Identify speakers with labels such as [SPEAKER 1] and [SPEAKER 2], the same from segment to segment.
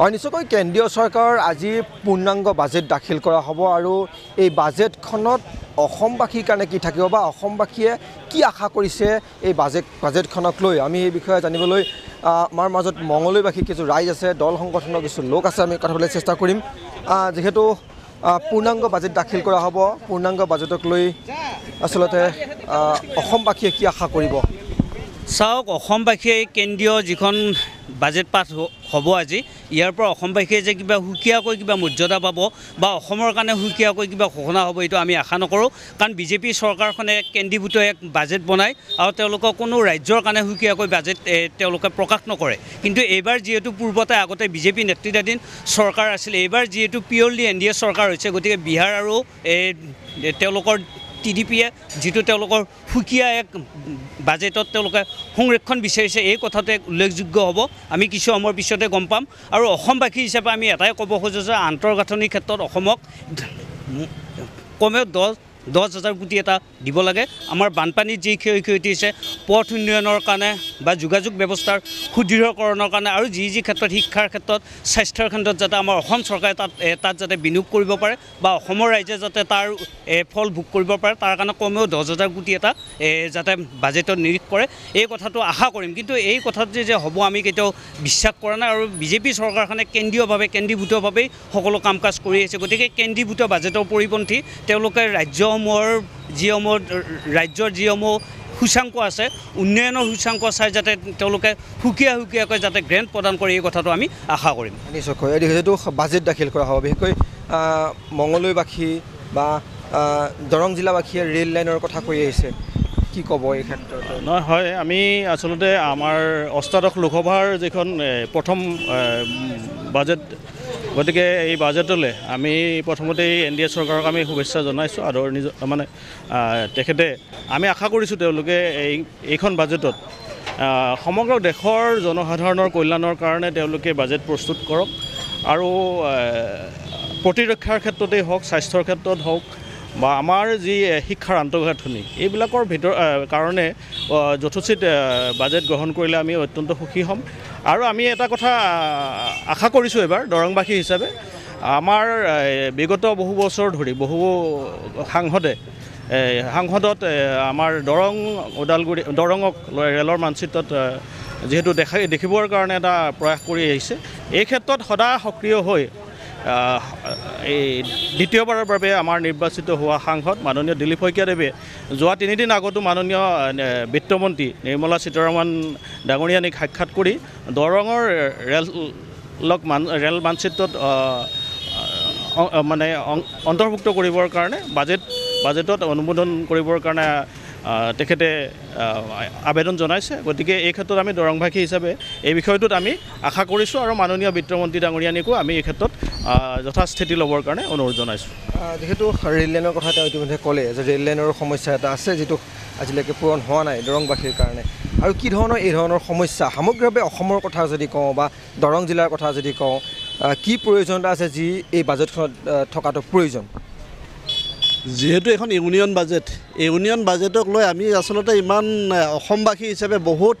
[SPEAKER 1] হয় নিশ্চয়কৈ কেন্দ্ৰীয় চৰকাৰৰ আজি পূৰ্ণাংগ বাজেট দাখিল কৰা হ'ব আৰু এই বাজেটখনত অসমবাসীৰ কাৰণে কি থাকিব বা অসমবাসীয়ে কি আশা কৰিছে এই বাজেট বাজেটখনক লৈ আমি এই বিষয়ে জানিবলৈ আমাৰ মাজত মঙলবাসী কিছু ৰাইজ আছে দল সংগঠনৰ কিছু লোক আছে আমি কথাবলৈ চেষ্টা কৰিম যিহেতু পূৰ্ণাংগ বাজেট দাখিল কৰা হ'ব পূৰ্ণাংগ বাজেটক লৈ আচলতে অসমবাসীয়ে কি আশা কৰিব
[SPEAKER 2] চাওক অসমবাসীয়ে কেন্দ্ৰীয় যিখন বাজেট পাছ হ'ব আজি ইয়াৰ পৰা অসমবাসীয়ে যে কিবা সুকীয়াকৈ কিবা মৰ্যাদা পাব বা অসমৰ কাৰণে সুকীয়াকৈ কিবা ঘোষণা হ'ব এইটো আমি আশা নকৰোঁ কাৰণ বিজেপি চৰকাৰখনে কেন্দ্ৰীভূত এক বাজেট বনায় আৰু তেওঁলোকৰ কোনো ৰাজ্যৰ কাৰণে সুকীয়াকৈ বাজেট তেওঁলোকে প্ৰকাশ নকৰে কিন্তু এইবাৰ যিহেতু পূৰ্বতে আগতে বিজেপি নেতৃত্বাধীন চৰকাৰ আছিলে এইবাৰ যিহেতু পিয়'ৰলি এন ডি এ চৰকাৰ হৈছে গতিকে বিহাৰ আৰু এই তেওঁলোকৰ টি ডি পিয়ে যিটো তেওঁলোকৰ সুকীয়া এক বাজেটত তেওঁলোকে সংৰক্ষণ বিচাৰিছে এই কথাটো এক উল্লেখযোগ্য হ'ব আমি কিছু সময়ৰ পিছতে গম পাম আৰু অসমবাসী হিচাপে আমি এটাই ক'ব খোজোঁ যে আন্তঃগাঁথনিৰ ক্ষেত্ৰত অসমক কমেও দহ দহ হাজাৰ কোটি এটা দিব লাগে আমাৰ বানপানীত যি ক্ষয় ক্ষতি হৈছে পথ উন্নয়নৰ কাৰণে বা যোগাযোগ ব্যৱস্থাৰ সুদৃঢ়কৰণৰ কাৰণে আৰু যি যি ক্ষেত্ৰত শিক্ষাৰ ক্ষেত্ৰত স্বাস্থ্যৰ ক্ষেত্ৰত যাতে আমাৰ অসম চৰকাৰে তাত তাত যাতে বিনিয়োগ কৰিব পাৰে বা অসমৰ ৰাইজে যাতে তাৰ ফল ভোগ কৰিব পাৰে তাৰ কাৰণে কমেও দহ হাজাৰ কোটি এটা যাতে বাজেটত নিৰীক্ষ কৰে এই কথাটো আশা কৰিম কিন্তু এই কথাটো যে হ'ব আমি কেতিয়াও বিশ্বাস কৰা নাই আৰু বিজেপি চৰকাৰখনে কেন্দ্ৰীয়ভাৱে কেন্দ্ৰীভূতভাৱেই সকলো কাম কাজ কৰি আহিছে গতিকে কেন্দ্ৰীভূত বাজেটৰ পৰিপন্থী তেওঁলোকে ৰাজ্য অসমৰ যিসমূহ ৰাজ্যৰ যিসমূহ সূচাংক আছে উন্নয়নৰ সূচাংক চাই যাতে তেওঁলোকে সুকীয়া সুকীয়াকৈ যাতে গ্ৰেণ্ট প্ৰদান কৰে এই কথাটো আমি আশা
[SPEAKER 1] কৰিম নিশ্চয় এই যিহেতু বাজেট দাখিল কৰা হ'ব বিশেষকৈ মঙলবাসী বা দৰং জিলাবাসীয়ে ৰে'ল লাইনৰ কথা কৈ আহিছে কি ক'ব এই ক্ষেত্ৰত নহয়
[SPEAKER 3] হয় আমি আচলতে আমাৰ অষ্টাদশ লোকসভাৰ যিখন প্ৰথম বাজেট গতিকে এই বাজেটলৈ আমি প্ৰথমতেই এন ডি এ চৰকাৰক আমি শুভেচ্ছা জনাইছোঁ আদৰণি মানে তেখেতে আমি আশা কৰিছোঁ তেওঁলোকে এই এইখন বাজেটত সমগ্ৰ দেশৰ জনসাধাৰণৰ কল্যাণৰ কাৰণে তেওঁলোকে বাজেট প্ৰস্তুত কৰক আৰু প্ৰতিৰক্ষাৰ ক্ষেত্ৰতেই হওক স্বাস্থ্যৰ ক্ষেত্ৰত হওক বা আমাৰ যি শিক্ষাৰ আন্তঃগাঁথনি এইবিলাকৰ ভিতৰ কাৰণে যথোচিত বাজেট গ্ৰহণ কৰিলে আমি অত্যন্ত সুখী হ'ম আৰু আমি এটা কথা আশা কৰিছোঁ এবাৰ দৰংবাসী হিচাপে আমাৰ বিগত বহু বছৰ ধৰি বহু সাংসদে সাংসদত আমাৰ দৰং ওদালগুৰি দৰঙক লৈ ৰে'লৰ মানচিত্ৰত যিহেতু দেখাই দেখিবৰ কাৰণে এটা প্ৰয়াস কৰি আহিছে এই ক্ষেত্ৰত সদায় সক্ৰিয় হৈ এই দ্বিতীয়বাৰৰ বাবে আমাৰ নিৰ্বাচিত হোৱা সাংসদ মাননীয় দিলীপ শইকীয়াদেৱে যোৱা তিনিদিন আগতো মাননীয় বিত্তমন্ত্ৰী নিৰ্মলা সীতাৰমন ডাঙৰীয়ানীক সাক্ষাৎ কৰি দৰঙৰ ৰেলক মান ৰেল মানচিত্ৰত মানে অন্তৰ্ভুক্ত কৰিবৰ কাৰণে বাজেট বাজেটত অনুমোদন কৰিবৰ কাৰণে তেখেতে আবেদন জনাইছে গতিকে এই ক্ষেত্ৰত আমি দৰংভাষী হিচাপে এই বিষয়টোত আমি আশা কৰিছোঁ আৰু মাননীয় বিত্তমন্ত্ৰী ডাঙৰীয়ানীকো আমি এই ক্ষেত্ৰত যথাস্থিতি লবৰ কাৰণে অনুৰোধ জনাইছোঁ
[SPEAKER 1] যিহেতু ৰে'ল লাইনৰ কথা তেওঁ ইতিমধ্যে ক'লে যে ৰে'ল লাইনৰ সমস্যা এটা আছে যিটো আজিলৈকে পূৰণ হোৱা নাই দৰংবাসীৰ কাৰণে আৰু কি ধৰণৰ এই ধৰণৰ সমস্যা সামগ্ৰিকভাৱে অসমৰ কথা যদি কওঁ বা দৰং জিলাৰ কথা যদি কওঁ কি প্ৰয়োজনতা আছে যি এই বাজেটখনত থকাটো প্ৰয়োজন
[SPEAKER 4] যিহেতু এখন ইউনিয়ন বাজেট ইউনিয়ন বাজেটক লৈ আমি আচলতে ইমান অসমবাসী হিচাপে বহুত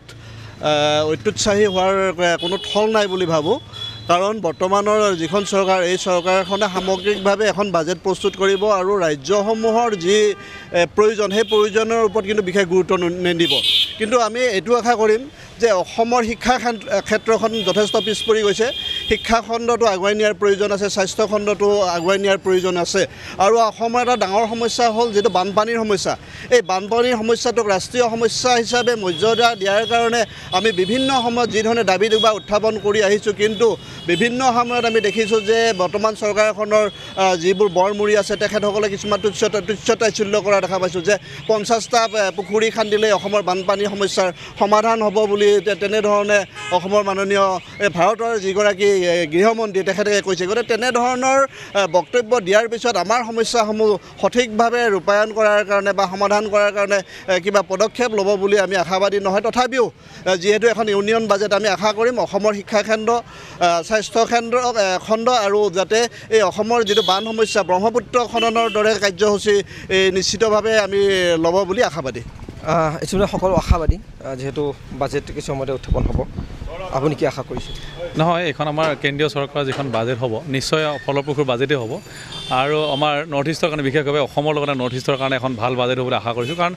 [SPEAKER 4] অত্যুৎসাহী হোৱাৰ কোনো থল নাই বুলি ভাবোঁ কাৰণ বৰ্তমানৰ যিখন চৰকাৰ এই চৰকাৰখনে সামগ্ৰিকভাৱে এখন বাজেট প্ৰস্তুত কৰিব আৰু ৰাজ্যসমূহৰ যি প্ৰয়োজন সেই প্ৰয়োজনৰ ওপৰত কিন্তু বিশেষ গুৰুত্ব নিদিব কিন্তু আমি এইটো আশা কৰিম যে অসমৰ শিক্ষা ক্ষেত্ৰখন যথেষ্ট পিছ পৰি গৈছে শিক্ষা খণ্ডটো আগুৱাই নিয়াৰ প্ৰয়োজন আছে স্বাস্থ্য খণ্ডটো আগুৱাই নিয়াৰ প্ৰয়োজন আছে আৰু অসমৰ এটা ডাঙৰ সমস্যা হ'ল যিটো বানপানীৰ সমস্যা এই বানপানীৰ সমস্যাটোক ৰাষ্ট্ৰীয় সমস্যা হিচাপে মৰ্যাদা দিয়াৰ কাৰণে আমি বিভিন্ন সময়ত যিধৰণে দাবী দোবা উত্থাপন কৰি আহিছোঁ কিন্তু বিভিন্ন সময়ত আমি দেখিছোঁ যে বৰ্তমান চৰকাৰখনৰ যিবোৰ বৰমুৰি আছে তেখেতসকলে কিছুমান তুচ্ছতা তুচ্ছতাচল্য কৰা দেখা পাইছোঁ যে পঞ্চাছটা পুখুৰী খান্দিলেই অসমৰ বানপানীৰ সমস্যাৰ সমাধান হ'ব বুলি তেনেধৰণে অসমৰ মাননীয় ভাৰতৰ যিগৰাকী গৃহমন্ত্ৰী তেখেতে কৈছে গতিকে তেনেধৰণৰ বক্তব্য দিয়াৰ পিছত আমাৰ সমস্যাসমূহ সঠিকভাৱে ৰূপায়ণ কৰাৰ কাৰণে বা সমাধান কৰাৰ কাৰণে কিবা পদক্ষেপ ল'ব বুলি আমি আশাবাদী নহয় তথাপিও যিহেতু এখন ইউনিয়ন বাজেট আমি আশা কৰিম অসমৰ শিক্ষাকেন্দ্ৰ স্বাস্থ্যকেন্দ্ৰ খণ্ড আৰু যাতে এই অসমৰ যিটো বান সমস্যা ব্ৰহ্মপুত্ৰ খননৰ দৰে কাৰ্যসূচী এই নিশ্চিতভাৱে আমি ল'ব বুলি আশাবাদী
[SPEAKER 1] সকলো আশাবাদী যিহেতু বাজেট কিছু সময়তে উত্থাপন হ'ব আপুনি কি আশা কৰিছে
[SPEAKER 5] নহয় এইখন আমাৰ কেন্দ্ৰীয় চৰকাৰৰ যিখন বাজেট হ'ব নিশ্চয় ফলপ্ৰসূৰ বাজেটেই হ'ব আৰু আমাৰ নৰ্থ ইষ্টৰ কাৰণে বিশেষভাৱে অসমৰ লগতে নৰ্থ ইষ্টৰ কাৰণে এখন ভাল বাজেট হ'বলৈ আশা কৰিছোঁ কাৰণ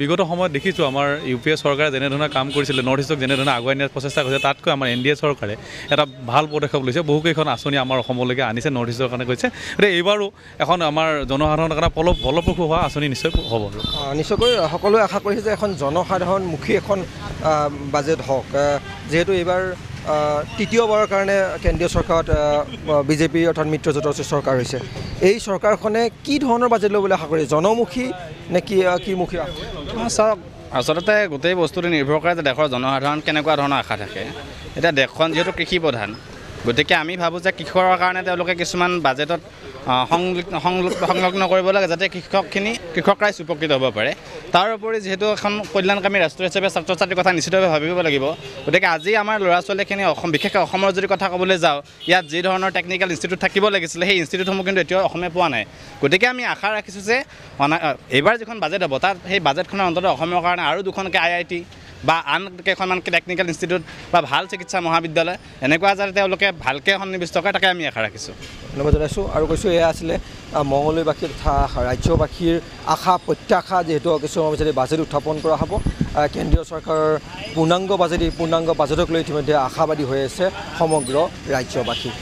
[SPEAKER 5] বিগত সময়ত দেখিছোঁ আমাৰ ইউ পি এ চৰকাৰে যেনেধৰণে কাম কৰিছিলে নৰ্থ ইষ্টক যেনেধৰণে আগুৱাই নিয়াৰ প্ৰচেষ্টা কৰিছে তাতকৈ আমাৰ এন ডি এ চৰকাৰে এটা ভাল পদক্ষেপ লৈছে বহুকেইখন আঁচনি আমাৰ অসমলৈকে আনিছে নৰ্থ ইষ্টৰ কাৰণে কৈছে গতিকে এইবাৰো এখন আমাৰ জনসাধাৰণৰ কাৰণে পলপ ফলপ্ৰসূ হোৱা আঁচনি নিশ্চয় হ'ব
[SPEAKER 1] নিশ্চয়কৈ সকলোৱে আশা কৰিছে যে এখন জনসাধাৰণমুখী এখন বাজেট হওক যিহেতু এইবাৰ তৃতীয়বাৰৰ কাৰণে কেন্দ্ৰীয় চৰকাৰত বিজেপি অৰ্থাৎ মিত্ৰজোঁটৰ চৰকাৰ হৈছে এই চৰকাৰখনে কি ধৰণৰ বাজেট ল'বলৈ আশা কৰে জনমুখী নে কি কি মুখী চাওক
[SPEAKER 5] আচলতে গোটেই বস্তুটো নিৰ্ভৰ কৰে যে দেশৰ জনসাধাৰণ কেনেকুৱা ধৰণৰ আশা থাকে এতিয়া দেশখন যিহেতু কৃষি প্ৰধান গতিকে আমি ভাবোঁ যে কৃষকৰ কাৰণে তেওঁলোকে কিছুমান বাজেটত সংলগ্ন কৰিব লাগে যাতে কৃষকখিনি কৃষক ৰাইজ উপকৃত হ'ব পাৰে তাৰ উপৰি যিহেতু এখন কল্যাণকামী ৰাষ্ট্ৰ হিচাপে ছাত্ৰ ছাত্ৰীৰ কথা নিশ্চিতভাৱে ভাবিব লাগিব গতিকে আজি আমাৰ ল'ৰা ছোৱালীখিনি অসম বিশেষকৈ অসমৰ যদি কথা ক'বলৈ যাওঁ ইয়াত যি ধৰণৰ টেকনিকেল ইনষ্টিটিউট থাকিব লাগিছিলে সেই ইনষ্টিটিউটসমূহ কিন্তু এতিয়াও অসমে পোৱা নাই গতিকে আমি আশা ৰাখিছোঁ যে অনা এইবাৰ যিখন বাজেট হ'ব তাত সেই বাজেটখনৰ অন্ততঃ অসমৰ কাৰণে আৰু দুখনকৈ আই আই টি বা আন কেইখনমান টেকনিকেল ইনষ্টিটিউট বা ভাল চিকিৎসা মহাবিদ্যালয় এনেকুৱা যাতে তেওঁলোকে ভালকৈ সন্নিৱিষ্ট কৰে তাকে আমি আশা ৰাখিছোঁ
[SPEAKER 1] ধন্যবাদ জনাইছোঁ আৰু কৈছোঁ এয়া আছিলে মঙলবাসীৰ তথা ৰাজ্যবাসীৰ আশা প্ৰত্যাশা যিহেতু কিছু সময় যদি বাজেট উত্থাপন কৰা হ'ব কেন্দ্ৰীয় চৰকাৰৰ পূৰ্ণাংগ বাজেট এই পূৰ্ণাংগ বাজেটক লৈ ইতিমধ্যে আশাবাদী হৈ আছে সমগ্ৰ ৰাজ্যবাসী